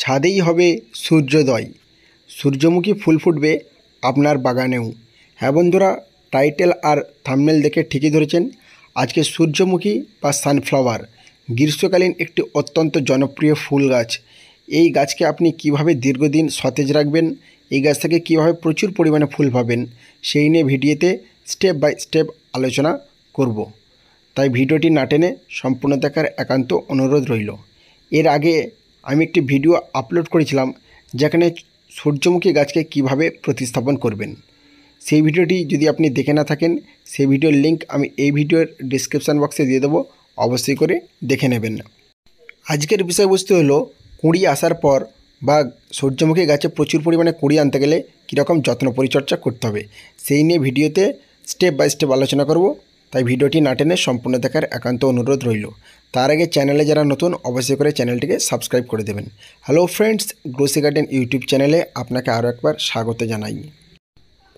ছাদেই হবে সূর্যোদয় সূর্যমুখী ফুল ফুটবে আপনার বাগানেও হ্যাঁ বন্ধুরা টাইটেল আর থামনেল দেখে ঠিকই ধরেছেন আজকে সূর্যমুখী বা সানফ্লাওয়ার গ্রীষ্মকালীন একটি অত্যন্ত জনপ্রিয় ফুল গাছ এই গাছকে আপনি কিভাবে দীর্ঘদিন সতেজ রাখবেন এই গাছ থেকে কীভাবে প্রচুর পরিমাণে ফুল পাবেন সেই নিয়ে ভিডিওতে স্টেপ বাই স্টেপ আলোচনা করব। তাই ভিডিওটি না টেনে সম্পূর্ণ দেখার একান্ত অনুরোধ রইল এর আগে আমি একটি ভিডিও আপলোড করেছিলাম যেখানে সূর্যমুখী গাছকে কিভাবে প্রতিস্থাপন করবেন সেই ভিডিওটি যদি আপনি দেখে না থাকেন সেই ভিডিওর লিঙ্ক আমি এই ভিডিওর ডিসক্রিপশান বক্সে দিয়ে দেবো অবশ্যই করে দেখে নেবেন আজকের বিষয়বস্তু হলো কুঁড়ি আসার পর বা সূর্যমুখী গাছে প্রচুর পরিমাণে কুঁড়ি আনতে গেলে কীরকম যত্ন পরিচর্যা করতে হবে সেই নিয়ে ভিডিওতে স্টেপ বাই স্টেপ আলোচনা করব তাই ভিডিওটি না টেনে সম্পূর্ণ দেখার একান্ত অনুরোধ রইল তার আগে চ্যানেলে যারা নতুন অবশ্যই করে চ্যানেলটিকে সাবস্ক্রাইব করে দেবেন হ্যালো ফ্রেন্ডস গ্রোসি গার্ডেন ইউটিউব চ্যানেলে আপনাকে আরও একবার স্বাগত জানাই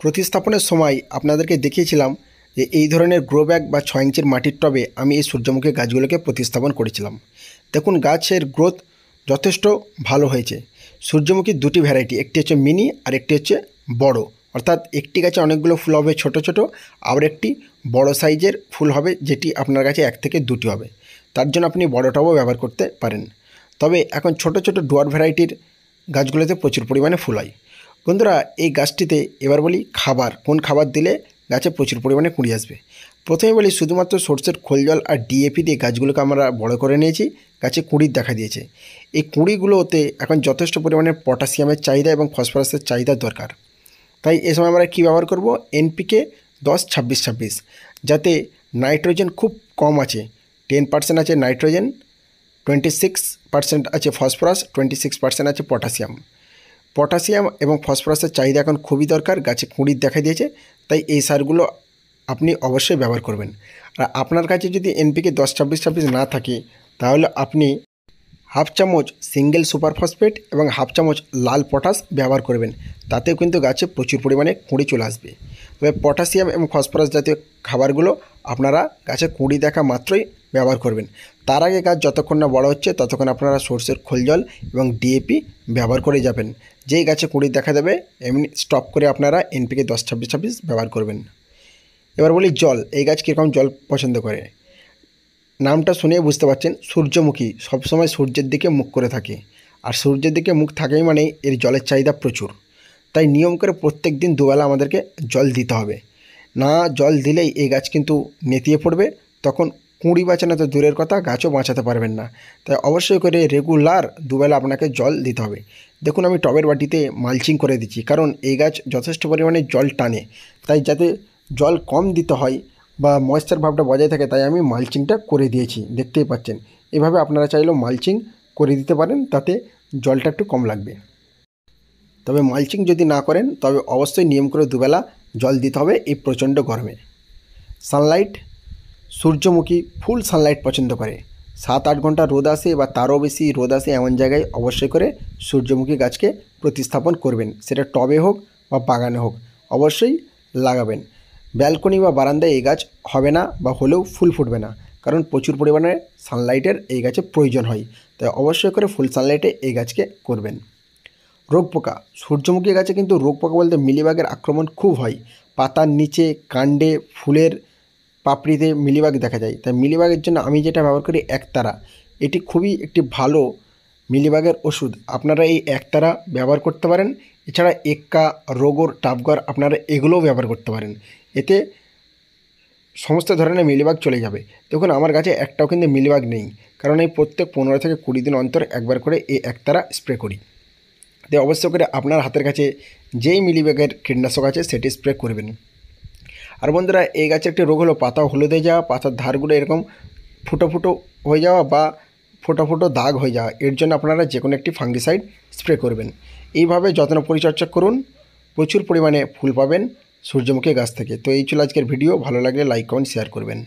প্রতিস্থাপনের সময় আপনাদেরকে দেখিয়েছিলাম যে এই ধরনের গ্রো ব্যাগ বা ছয় ইঞ্চির মাটির টবে আমি এই সূর্যমুখী গাছগুলোকে প্রতিস্থাপন করেছিলাম দেখুন গাছের গ্রোথ যথেষ্ট ভালো হয়েছে সূর্যমুখী দুটি ভ্যারাইটি একটি হচ্ছে মিনি আর একটি হচ্ছে বড় অর্থাৎ একটি গাছে অনেকগুলো ফুল হবে ছোট ছোট আবার একটি বড় সাইজের ফুল হবে যেটি আপনার কাছে এক থেকে দুটি হবে তার জন্য আপনি বড় টবও ব্যবহার করতে পারেন তবে এখন ছোট ছোট ডুয়ার ভ্যারাইটির গাছগুলোতে প্রচুর পরিমাণে ফুল হয় বন্ধুরা এই গাছটিতে এবার বলি খাবার কোন খাবার দিলে গাছে প্রচুর পরিমাণে কুঁড়ি আসবে প্রথমে বলি শুধুমাত্র সর্ষের খোল জল আর ডিএপি দিয়ে গাছগুলোকে আমরা বড় করে নিয়েছি গাছে কুঁড়ির দেখা দিয়েছে এই কুঁড়িগুলোতে এখন যথেষ্ট পরিমাণে পটাশিয়ামের চাহিদা এবং ফসফরাসের চাহিদা দরকার তাই এ সময় আমরা কী ব্যবহার করব এনপিকে দশ ছাব্বিশ ছাব্বিশ যাতে নাইট্রোজেন খুব কম আছে টেন পার্সেন্ট আছে নাইট্রোজেন টোয়েন্টি সিক্স পার্সেন্ট আছে ফসফরাস টোয়েন্টি সিক্স পার্সেন্ট আছে পটাশিয়াম পটাশিয়াম এবং ফসফরাসের চাহিদা এখন খুবই দরকার গাছে কুঁড়ির দেখা দিয়েছে তাই এই সারগুলো আপনি অবশ্যই ব্যবহার করবেন আর আপনার কাছে যদি এনপিকে দশ ছাব্বিশ ছাব্বিশ না থাকে তাহলে আপনি হাফ চামচ সিঙ্গেল সুপার ফসফেট এবং হাফ চামচ লাল পটাশ ব্যবহার করবেন তাতেও কিন্তু গাছে প্রচুর পরিমাণে কুঁড়ি চলে আসবে তবে পটাশিয়াম এবং ফসফরাস জাতীয় খাবারগুলো আপনারা গাছে কুঁড়ি দেখা মাত্রই ব্যবহার করবেন তার আগে গাছ যতক্ষণ না বড় হচ্ছে ততক্ষণ আপনারা সর্ষের খোল জল এবং ডিএপি ব্যবহার করে যাবেন যেই গাছে কুঁড়ি দেখা দেবে এমনি স্টপ করে আপনারা এনপিকে দশ ছাব্বিশ ছাব্বিশ ব্যবহার করবেন এবার বলি জল এই গাছ কীরকম জল পছন্দ করে নামটা শুনে বুঝতে পারছেন সূর্যমুখী সবসময় সূর্যের দিকে মুখ করে থাকে আর সূর্যের দিকে মুখ থাকেই মানে এর জলের চাহিদা প্রচুর তাই নিয়ম করে প্রত্যেক দিন দুবেলা আমাদেরকে জল দিতে হবে না জল দিলেই এই গাছ কিন্তু নেতিয়ে পড়বে তখন কুঁড়ি বাঁচানো তো দূরের কথা গাছও বাঁচাতে পারবেন না তাই অবশ্যই করে রেগুলার দুবেলা আপনাকে জল দিতে হবে দেখুন আমি টবের বাটিতে মালচিং করে দিচ্ছি কারণ এই গাছ যথেষ্ট পরিমাণে জল টানে তাই যাতে জল কম দিতে হয় বা ময়েশ্চার ভাবটা বজায় থাকে তাই আমি মালচিংটা করে দিয়েছি দেখতেই পাচ্ছেন এভাবে আপনারা চাইলেও মালচিং করে দিতে পারেন তাতে জলটা একটু কম লাগবে তবে মালচিং যদি না করেন তবে অবশ্যই নিয়ম করে দুবেলা জল দিতে হবে এই প্রচণ্ড গরমে সানলাইট সূর্যমুখী ফুল সানলাইট পছন্দ করে সাত আট ঘন্টা রোদ আসে বা তারও বেশি রোদ আসে এমন জায়গায় অবশ্যই করে সূর্যমুখী গাছকে প্রতিস্থাপন করবেন সেটা টবে হোক বা বাগানে হোক অবশ্যই লাগাবেন ব্যালকনি বা বারান্দায় এই গাছ হবে না বা হলেও ফুল ফুটবে না কারণ প্রচুর পরিমাণে সানলাইটের এই গাছে প্রয়োজন হয় তাই অবশ্যই করে ফুল সানলাইটে এই গাছকে করবেন রোগ পোকা সূর্যমুখী গাছে কিন্তু রোগ পোকা বলতে মিলিবাগের আক্রমণ খুব হয় পাতার নিচে কাণ্ডে ফুলের পাপড়িতে মিলিবাগ দেখা যায় তাই মিলিবাগের জন্য আমি যেটা ব্যবহার করি একতারা এটি খুবই একটি ভালো মিলিবাগের ওষুধ আপনারা এই একতারা ব্যবহার করতে পারেন এছাড়া এক্কা রোগর টাফগার আপনারা এগুলোও ব্যবহার করতে পারেন এতে সমস্ত ধরনের মিলিবাগ চলে যাবে দেখুন আমার কাছে একটাও কিন্তু মিলিবাগ নেই কারণ এই প্রত্যেক পনেরো থেকে কুড়ি দিন অন্তর একবার করে এই একতারা স্প্রে করি তাই অবশ্য করে আপনার হাতের কাছে যেই মিলিবাগের কীটনাশক আছে সেটি স্প্রে করবেন আর বন্ধুরা এই গাছের একটি রোগ হলো পাতা হলুদে যাওয়া পাতার ধারগুলো এরকম ফুটো ফুটো হয়ে যাওয়া বা ফোটা ফোটো দাগ হয়ে যাওয়া এর জন্য আপনারা যে কোনো একটি ফাঙ্গিসাইড স্প্রে করবেন এইভাবে যত্ন পরিচর্যা করুন প্রচুর পরিমাণে ফুল পাবেন সূর্যমুখী গাছ থেকে তো এই ছিল আজকের ভিডিও ভালো লাগলে লাইক কমেন্ট শেয়ার করবেন